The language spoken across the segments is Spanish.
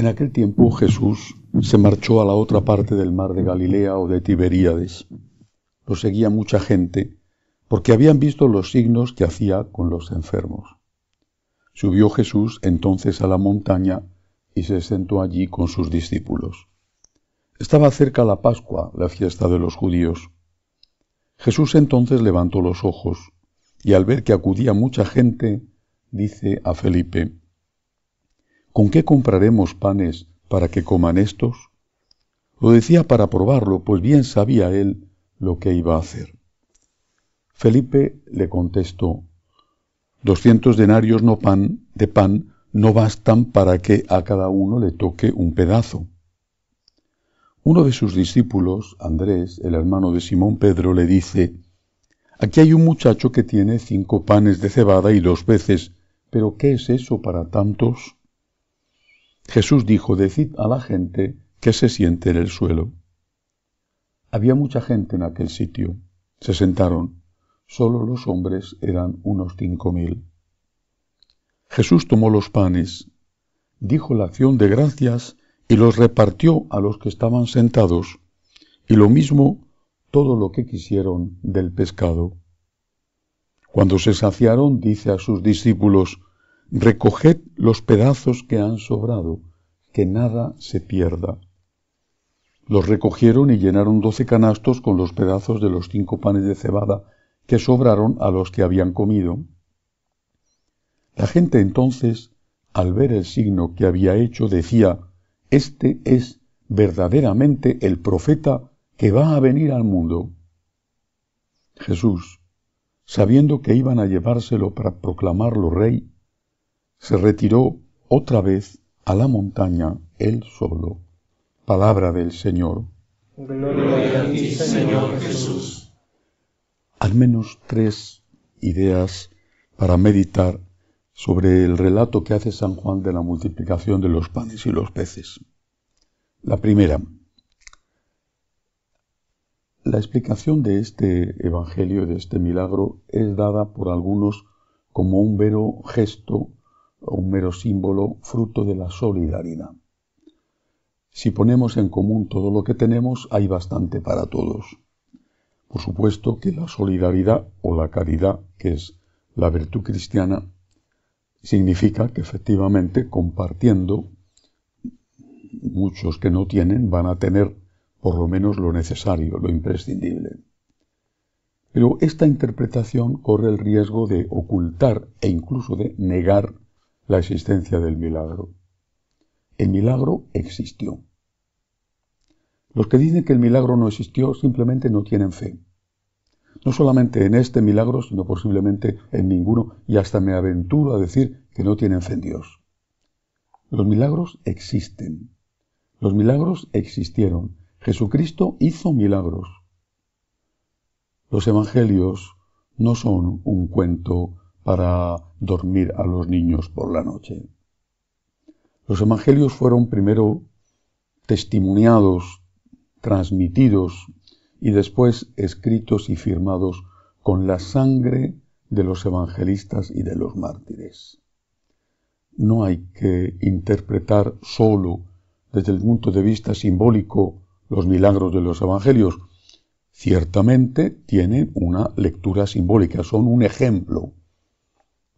En aquel tiempo Jesús se marchó a la otra parte del mar de Galilea o de Tiberíades. Lo seguía mucha gente porque habían visto los signos que hacía con los enfermos. Subió Jesús entonces a la montaña y se sentó allí con sus discípulos. Estaba cerca la Pascua, la fiesta de los judíos. Jesús entonces levantó los ojos y al ver que acudía mucha gente, dice a Felipe, ¿con qué compraremos panes para que coman estos? Lo decía para probarlo, pues bien sabía él lo que iba a hacer. Felipe le contestó, doscientos denarios no pan, de pan no bastan para que a cada uno le toque un pedazo. Uno de sus discípulos, Andrés, el hermano de Simón Pedro, le dice, Aquí hay un muchacho que tiene cinco panes de cebada y dos veces, pero ¿qué es eso para tantos? Jesús dijo, decid a la gente que se siente en el suelo. Había mucha gente en aquel sitio. Se sentaron. Solo los hombres eran unos cinco mil. Jesús tomó los panes, dijo la acción de gracias y los repartió a los que estaban sentados, y lo mismo todo lo que quisieron del pescado. Cuando se saciaron, dice a sus discípulos, recoged los pedazos que han sobrado, que nada se pierda. Los recogieron y llenaron doce canastos con los pedazos de los cinco panes de cebada que sobraron a los que habían comido. La gente entonces, al ver el signo que había hecho, decía, Este es verdaderamente el profeta que va a venir al mundo. Jesús, sabiendo que iban a llevárselo para proclamarlo rey, se retiró otra vez a la montaña él solo. Palabra del Señor. Gloria a ti, Señor Jesús. Al menos tres ideas para meditar sobre el relato que hace San Juan de la multiplicación de los panes y los peces. La primera, la explicación de este evangelio, de este milagro, es dada por algunos como un vero gesto un mero símbolo fruto de la solidaridad. Si ponemos en común todo lo que tenemos, hay bastante para todos. Por supuesto que la solidaridad o la caridad, que es la virtud cristiana, significa que efectivamente compartiendo, muchos que no tienen van a tener por lo menos lo necesario, lo imprescindible. Pero esta interpretación corre el riesgo de ocultar e incluso de negar la existencia del milagro. El milagro existió. Los que dicen que el milagro no existió simplemente no tienen fe. No solamente en este milagro, sino posiblemente en ninguno, y hasta me aventuro a decir que no tienen fe en Dios. Los milagros existen. Los milagros existieron. Jesucristo hizo milagros. Los evangelios no son un cuento para dormir a los niños por la noche. Los evangelios fueron primero testimoniados, transmitidos y después escritos y firmados con la sangre de los evangelistas y de los mártires. No hay que interpretar solo desde el punto de vista simbólico los milagros de los evangelios. Ciertamente tienen una lectura simbólica, son un ejemplo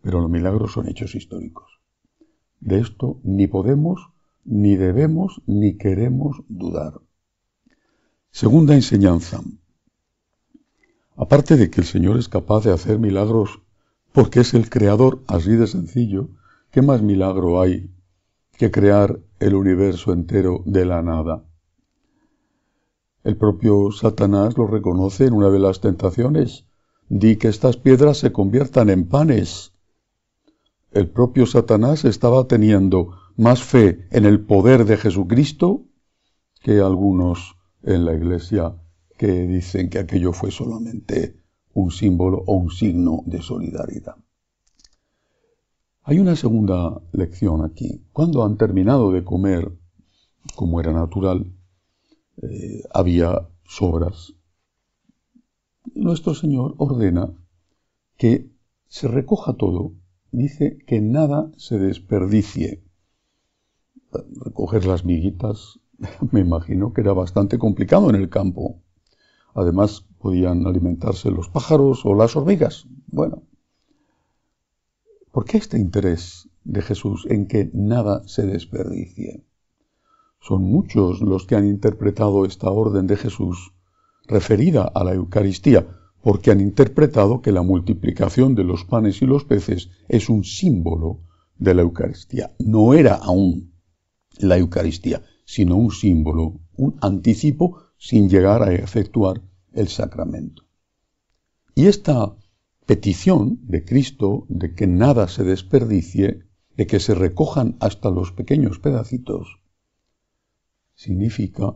pero los milagros son hechos históricos. De esto ni podemos, ni debemos, ni queremos dudar. Segunda enseñanza. Aparte de que el Señor es capaz de hacer milagros porque es el creador, así de sencillo, ¿qué más milagro hay que crear el universo entero de la nada? El propio Satanás lo reconoce en una de las tentaciones. Di que estas piedras se conviertan en panes el propio Satanás estaba teniendo más fe en el poder de Jesucristo que algunos en la iglesia que dicen que aquello fue solamente un símbolo o un signo de solidaridad. Hay una segunda lección aquí. Cuando han terminado de comer, como era natural, eh, había sobras. Nuestro Señor ordena que se recoja todo dice que nada se desperdicie. Recoger las miguitas, me imagino que era bastante complicado en el campo. Además, podían alimentarse los pájaros o las hormigas. Bueno, ¿por qué este interés de Jesús en que nada se desperdicie? Son muchos los que han interpretado esta orden de Jesús referida a la Eucaristía, porque han interpretado que la multiplicación de los panes y los peces es un símbolo de la Eucaristía. No era aún la Eucaristía, sino un símbolo, un anticipo sin llegar a efectuar el sacramento. Y esta petición de Cristo de que nada se desperdicie, de que se recojan hasta los pequeños pedacitos, significa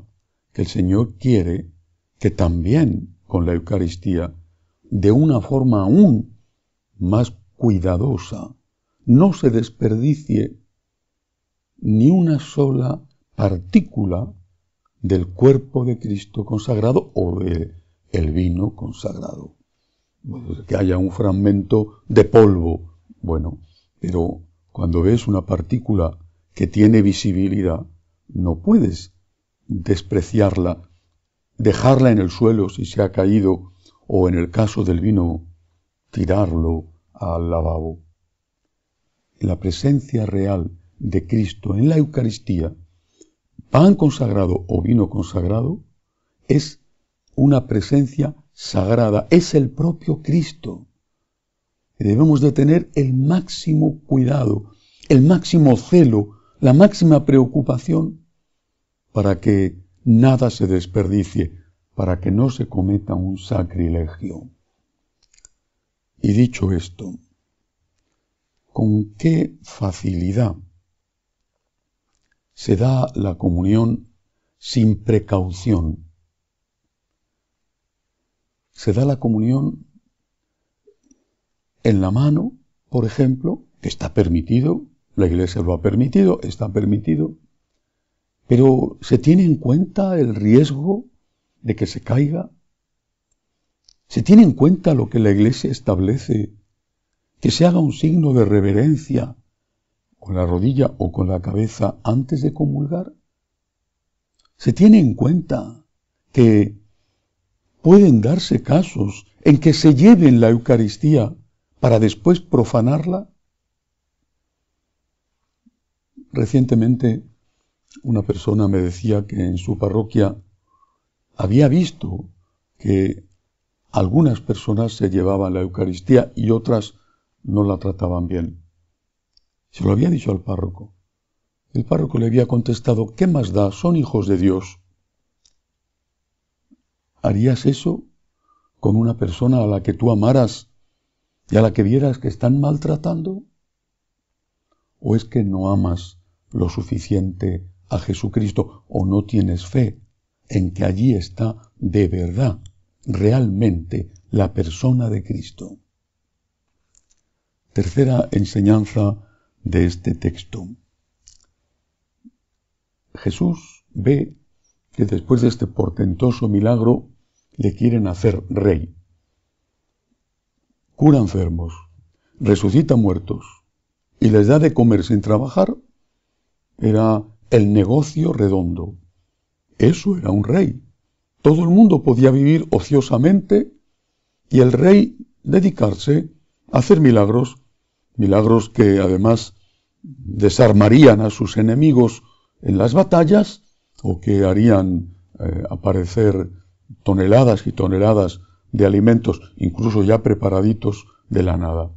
que el Señor quiere que también con la Eucaristía de una forma aún más cuidadosa. No se desperdicie ni una sola partícula del cuerpo de Cristo consagrado o del vino consagrado. que haya un fragmento de polvo, bueno, pero cuando ves una partícula que tiene visibilidad, no puedes despreciarla dejarla en el suelo si se ha caído o en el caso del vino, tirarlo al lavabo. La presencia real de Cristo en la Eucaristía, pan consagrado o vino consagrado, es una presencia sagrada, es el propio Cristo. Debemos de tener el máximo cuidado, el máximo celo, la máxima preocupación para que nada se desperdicie para que no se cometa un sacrilegio. Y dicho esto, con qué facilidad se da la comunión sin precaución. Se da la comunión en la mano, por ejemplo, que está permitido, la iglesia lo ha permitido, está permitido, pero ¿se tiene en cuenta el riesgo de que se caiga? ¿Se tiene en cuenta lo que la Iglesia establece? Que se haga un signo de reverencia con la rodilla o con la cabeza antes de comulgar. Se tiene en cuenta que pueden darse casos en que se lleven la Eucaristía para después profanarla. Recientemente una persona me decía que en su parroquia había visto que algunas personas se llevaban la Eucaristía y otras no la trataban bien. Se lo había dicho al párroco. El párroco le había contestado, ¿qué más da? Son hijos de Dios. ¿Harías eso con una persona a la que tú amaras y a la que vieras que están maltratando? ¿O es que no amas lo suficiente a Jesucristo o no tienes fe en que allí está de verdad, realmente, la persona de Cristo. Tercera enseñanza de este texto. Jesús ve que después de este portentoso milagro le quieren hacer rey. Cura enfermos, resucita muertos y les da de comer sin trabajar. Era el negocio redondo. Eso era un rey. Todo el mundo podía vivir ociosamente y el rey dedicarse a hacer milagros, milagros que además desarmarían a sus enemigos en las batallas o que harían eh, aparecer toneladas y toneladas de alimentos, incluso ya preparaditos de la nada.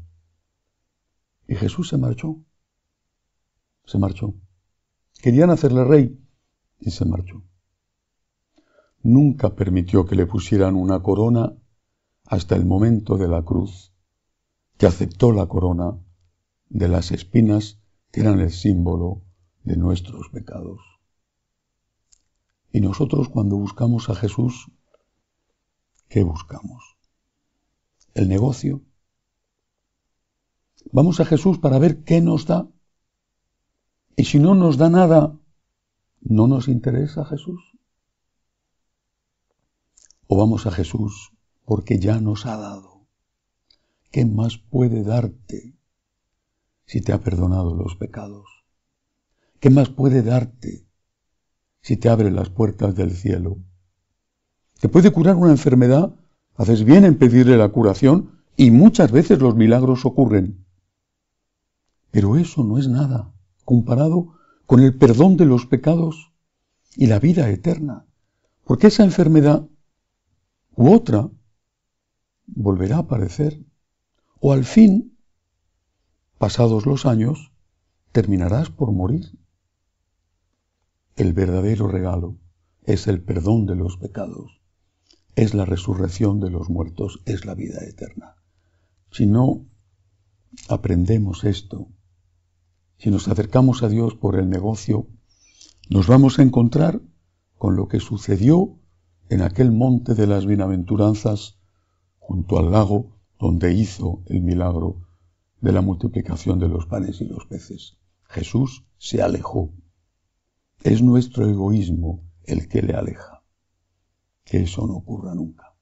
Y Jesús se marchó. Se marchó. Querían hacerle rey y se marchó. Nunca permitió que le pusieran una corona hasta el momento de la cruz, que aceptó la corona de las espinas que eran el símbolo de nuestros pecados. Y nosotros cuando buscamos a Jesús, ¿qué buscamos? ¿El negocio? Vamos a Jesús para ver qué nos da y si no nos da nada, ¿no nos interesa Jesús? ¿O vamos a Jesús porque ya nos ha dado? ¿Qué más puede darte si te ha perdonado los pecados? ¿Qué más puede darte si te abre las puertas del cielo? Te puede curar una enfermedad, haces bien en pedirle la curación y muchas veces los milagros ocurren. Pero eso no es nada comparado con el perdón de los pecados y la vida eterna. Porque esa enfermedad u otra volverá a aparecer o al fin, pasados los años, terminarás por morir. El verdadero regalo es el perdón de los pecados, es la resurrección de los muertos, es la vida eterna. Si no aprendemos esto, si nos acercamos a Dios por el negocio, nos vamos a encontrar con lo que sucedió en aquel monte de las bienaventuranzas junto al lago donde hizo el milagro de la multiplicación de los panes y los peces. Jesús se alejó. Es nuestro egoísmo el que le aleja. Que eso no ocurra nunca.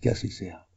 Que así sea.